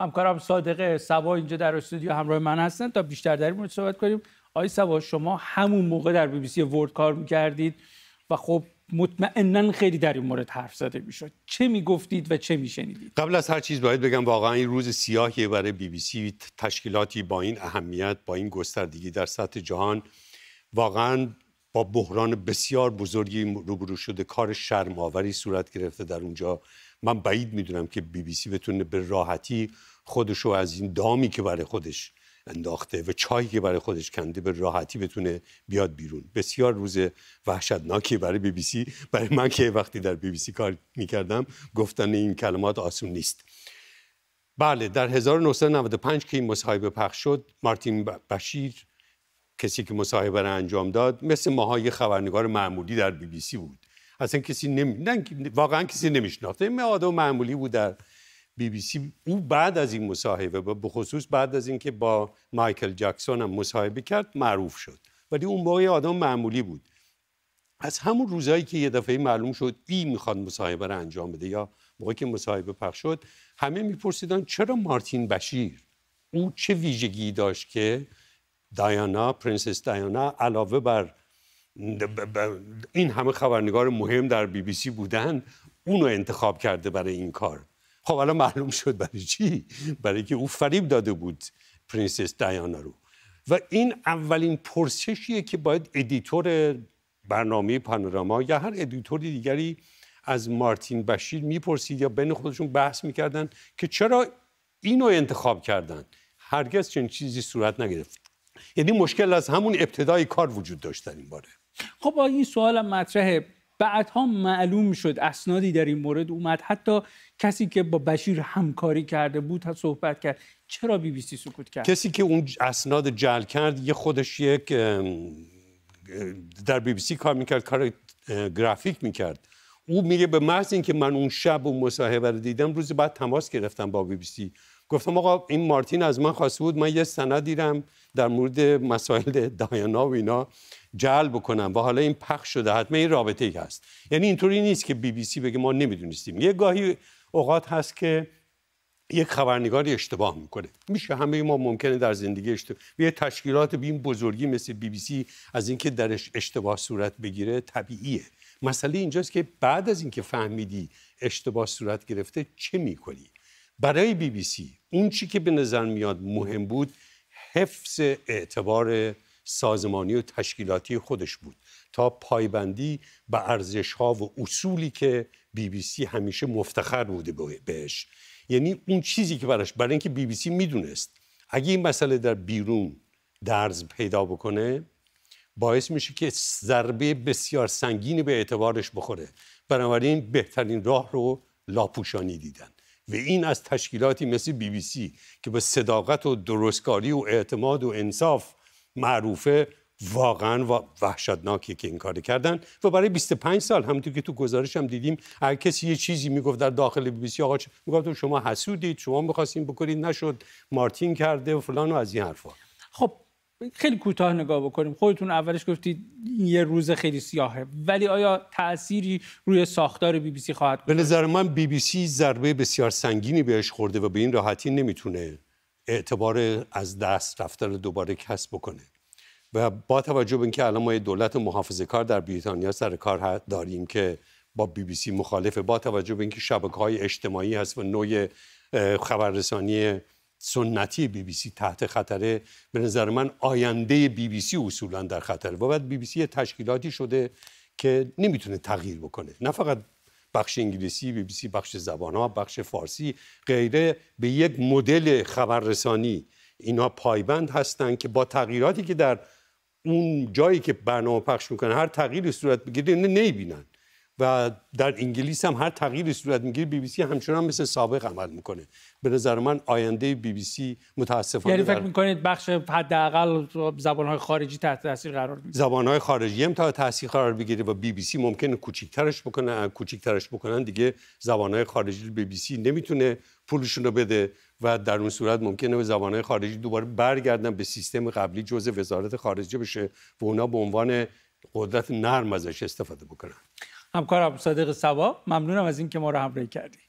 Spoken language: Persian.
همکارم صادق سبا اینجا در استودیو همراه من هستن تا بیشتر در این مورد صحبت کنیم آقای سبا شما همون موقع در بی بی سی ورد کار میکردید و خب مطمئنا خیلی در این مورد حرف زده میشد چه میگفتید و چه میشنیدید قبل از هر چیز باید بگم واقعا این روز سیاهی برای بی بی سی تشکیلاتی با این اهمیت با این گستردگی در سطح جهان واقعا با بحران بسیار بزرگی روبرو شده کار شرم‌آوری صورت گرفته در اونجا من بعید میدونم که بی بی سی بتونه به راحتی خودش رو از این دامی که برای خودش انداخته و چایی که برای خودش کنده به راحتی بتونه بیاد بیرون بسیار روز وحشتناکی برای بی بی سی برای من که وقتی در بی بی سی کار میکردم گفتن این کلمات آسون نیست بله در 1995 که این مصاحبه پخش شد مارتین بشیر کسی که مصاحبه را انجام داد مثل ماهای خبرنگار معمولی در بی بی سی بود اصلا کسی نمی... واقعا کسی نمیشناخته این آدم معمولی بود در بی بی سی او بعد از این مصاحبه به خصوص بعد از اینکه با مایکل جکسون هم مصاحبه کرد معروف شد ولی اون موقع آدم معمولی بود از همون روزایی که یه دفعه معلوم شد ای میخواد مصاحبه را انجام بده یا موقعی که مصاحبه پخش شد همه میپرسیدن چرا مارتین بشیر او چه ویژگی داشت که دایانا پرنسس دایانا علاوه بر این همه خبرنگار مهم در بی بی سی بودن اونو انتخاب کرده برای این کار خب الان معلوم شد برای چی برای که او فریب داده بود پرنسس دایانا رو و این اولین پرسشیه که باید ادیتور برنامه پانوراما یا هر ادیتور دیگری از مارتین بشیر میپرسید یا بین خودشون بحث میکردن که چرا اینو انتخاب کردن هرگز چنین چیزی صورت نگرفت یعنی مشکل از همون ابتدای کار وجود داشت در این باره خب این سوالم مطرحه بعدها معلوم شد اسنادی در این مورد اومد حتی کسی که با بشیر همکاری کرده بود صحبت کرد چرا بی بی سی سکوت کرد کسی که اون اسناد جل کرد یه خودش یک در بی بی سی کار میکرد کار گرافیک میکرد او میگه به محض اینکه من اون شب و مصاحبه رو دیدم روز بعد تماس گرفتم با بی بی سی گفتم آقا این مارتین از من خواسته بود من یه سند دیرم در مورد مسائل دایانا و اینا جلب بکنم و حالا این پخش شده حتما این رابطه ای هست یعنی اینطوری نیست که بی بی سی بگه ما نمیدونستیم یه گاهی اوقات هست که یک خبرنگاری اشتباه میکنه میشه همه ما ممکنه در زندگی اشتباه یه تشکیلات به این بزرگی مثل بی بی سی از اینکه درش اشتباه صورت بگیره طبیعیه مسئله اینجاست که بعد از اینکه فهمیدی اشتباه صورت گرفته چه میکنی برای بی بی سی اون چی که به نظر میاد مهم بود حفظ اعتبار سازمانی و تشکیلاتی خودش بود تا پایبندی به ارزش ها و اصولی که بی بی سی همیشه مفتخر بوده بهش یعنی اون چیزی که براش برای اینکه بی بی سی میدونست اگه این مسئله در بیرون درز پیدا بکنه باعث میشه که ضربه بسیار سنگینی به اعتبارش بخوره بنابراین بهترین راه رو لاپوشانی دیدن و این از تشکیلاتی مثل بی بی سی که به صداقت و درستکاری و اعتماد و انصاف معروفه واقعا وحشتناکی که این کار کردن و برای 25 سال همونطور که تو گزارش هم دیدیم هر کسی یه چیزی میگفت در داخل بی بی سی آقا میگفت شما حسودید شما میخواستین بکنید نشد مارتین کرده و فلان و از این حرفا خب خیلی کوتاه نگاه بکنیم خودتون اولش گفتید یه روز خیلی سیاهه ولی آیا تأثیری روی ساختار بی بی سی خواهد به نظر من بی بی سی ضربه بسیار سنگینی بهش خورده و به این راحتی نمیتونه اعتبار از دست رفتن رو دوباره کسب بکنه و با توجه به اینکه الان ما یه دولت محافظه کار در بریتانیا سر کار داریم که با بی بی سی مخالفه با توجه به اینکه شبکه های اجتماعی هست و نوع خبررسانی سنتی بی بی سی تحت خطره به نظر من آینده بی بی سی اصولا در خطره و بعد بی بی سی تشکیلاتی شده که نمیتونه تغییر بکنه نه فقط بخش انگلیسی بی بی سی بخش زبان ها بخش فارسی غیره به یک مدل خبررسانی اینا پایبند هستند که با تغییراتی که در اون جایی که برنامه پخش میکنه هر تغییری صورت بگیره اینا و در انگلیس هم هر تغییری صورت میگیره بی بی سی همچنان مثل سابق عمل میکنه به نظر من آینده بی بی سی متاسفانه یعنی فکر میکنید بخش حداقل های خارجی تحت تاثیر قرار میگیره زبانهای خارجی هم تا تاثیر قرار بگیره و بی بی سی ممکنه بکنه بکنن ترش بکنن دیگه زبانهای خارجی بی بی سی نمیتونه پولشون رو بده و در اون صورت ممکنه به های خارجی دوباره برگردن به سیستم قبلی جزء وزارت خارجه بشه و اونا به عنوان قدرت نرم ازش استفاده بکنن همکارم صادق سوا ممنونم از اینکه ما رو همراهی کردید